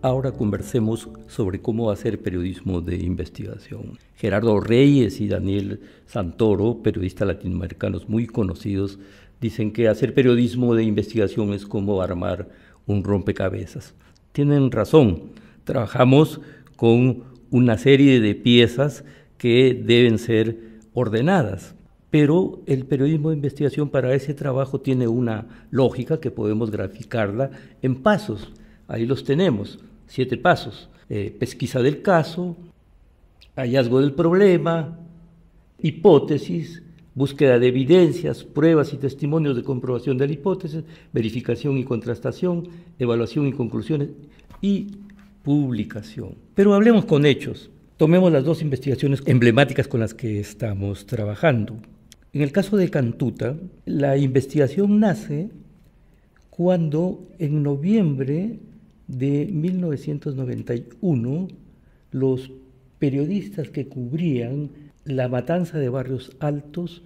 Ahora conversemos sobre cómo hacer periodismo de investigación. Gerardo Reyes y Daniel Santoro, periodistas latinoamericanos muy conocidos, dicen que hacer periodismo de investigación es como armar un rompecabezas. Tienen razón. Trabajamos con una serie de piezas que deben ser ordenadas. Pero el periodismo de investigación para ese trabajo tiene una lógica que podemos graficarla en pasos. Ahí los tenemos siete pasos. Eh, pesquisa del caso, hallazgo del problema, hipótesis, búsqueda de evidencias, pruebas y testimonios de comprobación de la hipótesis, verificación y contrastación, evaluación y conclusiones y publicación. Pero hablemos con hechos. Tomemos las dos investigaciones emblemáticas con las que estamos trabajando. En el caso de Cantuta, la investigación nace cuando en noviembre de 1991, los periodistas que cubrían la matanza de barrios altos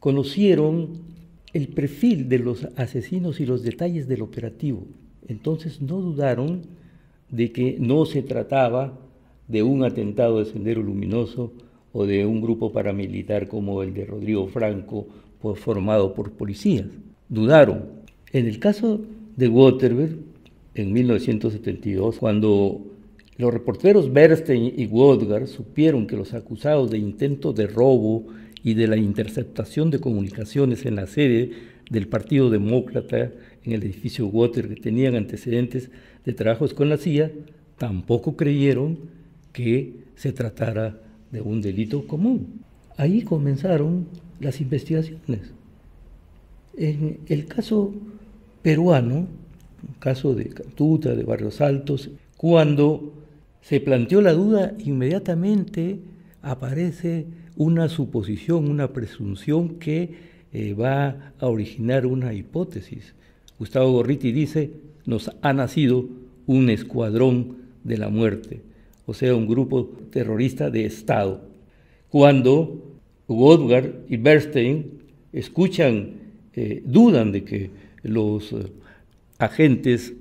conocieron el perfil de los asesinos y los detalles del operativo. Entonces no dudaron de que no se trataba de un atentado de Sendero Luminoso o de un grupo paramilitar como el de Rodrigo Franco pues, formado por policías. Dudaron. En el caso de Waterberg, en 1972, cuando los reporteros Bernstein y Woodgar supieron que los acusados de intento de robo y de la interceptación de comunicaciones en la sede del Partido Demócrata en el edificio Water, que tenían antecedentes de trabajos con la CIA, tampoco creyeron que se tratara de un delito común. Ahí comenzaron las investigaciones. En el caso peruano, caso de Cantuta, de Barrios Altos, cuando se planteó la duda, inmediatamente aparece una suposición, una presunción que eh, va a originar una hipótesis. Gustavo Gorriti dice, nos ha nacido un escuadrón de la muerte, o sea, un grupo terrorista de Estado. Cuando Woodward y Bernstein escuchan, eh, dudan de que los eh, agentes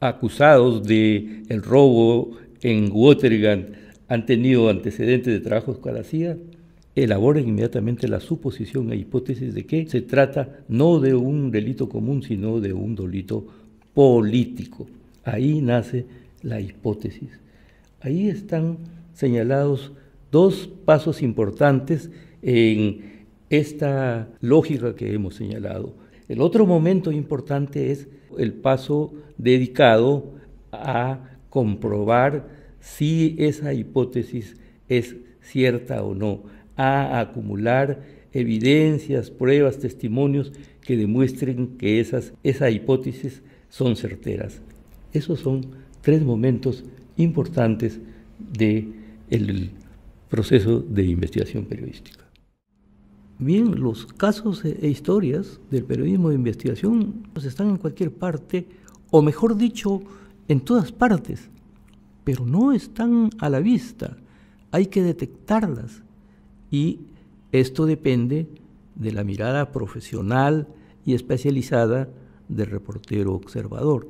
acusados de el robo en Watergate han tenido antecedentes de trabajo con la CIA, elaboren inmediatamente la suposición e hipótesis de que se trata no de un delito común, sino de un delito político. Ahí nace la hipótesis. Ahí están señalados dos pasos importantes en esta lógica que hemos señalado. El otro momento importante es el paso dedicado a comprobar si esa hipótesis es cierta o no, a acumular evidencias, pruebas, testimonios que demuestren que esas, esa hipótesis son certeras. Esos son tres momentos importantes del proceso de investigación periodística. Bien, los casos e, e historias del periodismo de investigación pues están en cualquier parte, o mejor dicho, en todas partes, pero no están a la vista. Hay que detectarlas y esto depende de la mirada profesional y especializada del reportero observador.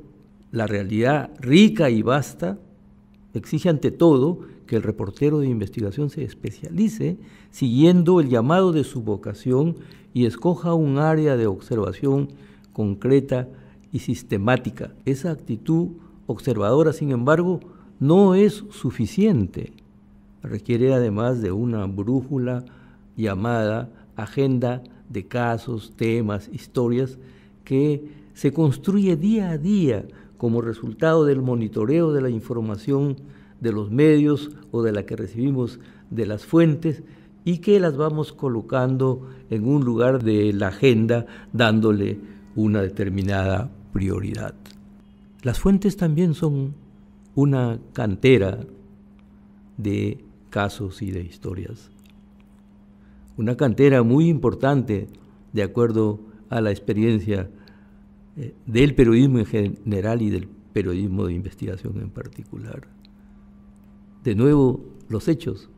La realidad rica y vasta Exige ante todo que el reportero de investigación se especialice siguiendo el llamado de su vocación y escoja un área de observación concreta y sistemática. Esa actitud observadora, sin embargo, no es suficiente. Requiere además de una brújula llamada agenda de casos, temas, historias que se construye día a día como resultado del monitoreo de la información de los medios o de la que recibimos de las fuentes y que las vamos colocando en un lugar de la agenda dándole una determinada prioridad. Las fuentes también son una cantera de casos y de historias. Una cantera muy importante de acuerdo a la experiencia eh, del periodismo en general y del periodismo de investigación en particular. De nuevo, los hechos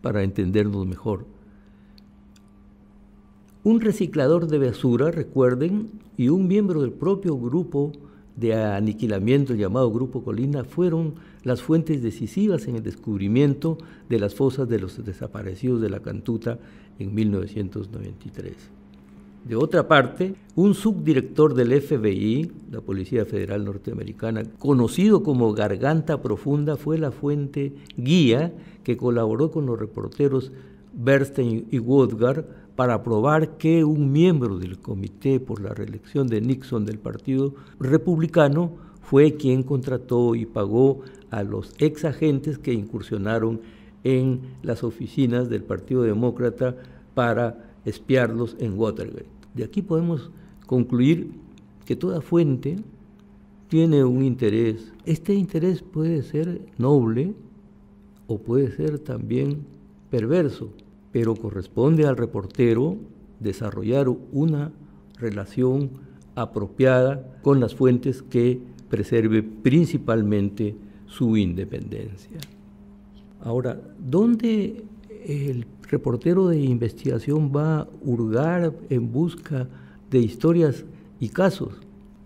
para entendernos mejor. Un reciclador de basura, recuerden, y un miembro del propio grupo de aniquilamiento llamado Grupo Colina fueron las fuentes decisivas en el descubrimiento de las fosas de los desaparecidos de la Cantuta en 1993. De otra parte, un subdirector del FBI, la Policía Federal Norteamericana, conocido como Garganta Profunda, fue la fuente guía que colaboró con los reporteros Bernstein y Woodgar para probar que un miembro del Comité por la Reelección de Nixon del Partido Republicano fue quien contrató y pagó a los ex agentes que incursionaron en las oficinas del Partido Demócrata para espiarlos en Watergate. De aquí podemos concluir que toda fuente tiene un interés. Este interés puede ser noble o puede ser también perverso, pero corresponde al reportero desarrollar una relación apropiada con las fuentes que preserve principalmente su independencia. Ahora, ¿dónde el reportero de investigación va a hurgar en busca de historias y casos.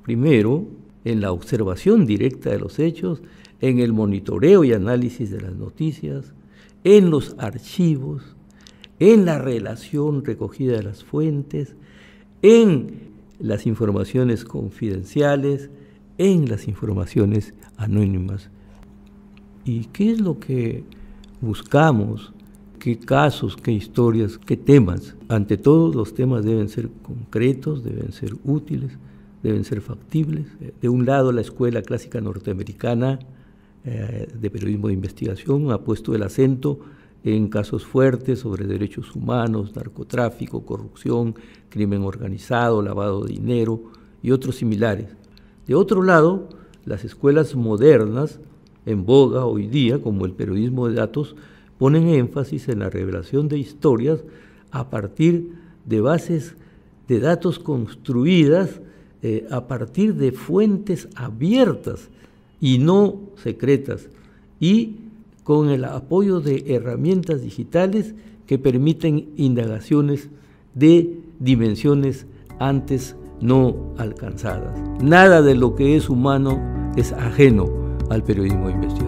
Primero, en la observación directa de los hechos, en el monitoreo y análisis de las noticias, en los archivos, en la relación recogida de las fuentes, en las informaciones confidenciales, en las informaciones anónimas. ¿Y qué es lo que buscamos qué casos, qué historias, qué temas. Ante todo, los temas deben ser concretos, deben ser útiles, deben ser factibles. Eh, de un lado, la Escuela Clásica Norteamericana eh, de Periodismo de Investigación ha puesto el acento en casos fuertes sobre derechos humanos, narcotráfico, corrupción, crimen organizado, lavado de dinero y otros similares. De otro lado, las escuelas modernas en boga hoy día, como el periodismo de datos, ponen énfasis en la revelación de historias a partir de bases de datos construidas eh, a partir de fuentes abiertas y no secretas y con el apoyo de herramientas digitales que permiten indagaciones de dimensiones antes no alcanzadas. Nada de lo que es humano es ajeno al periodismo investigativo.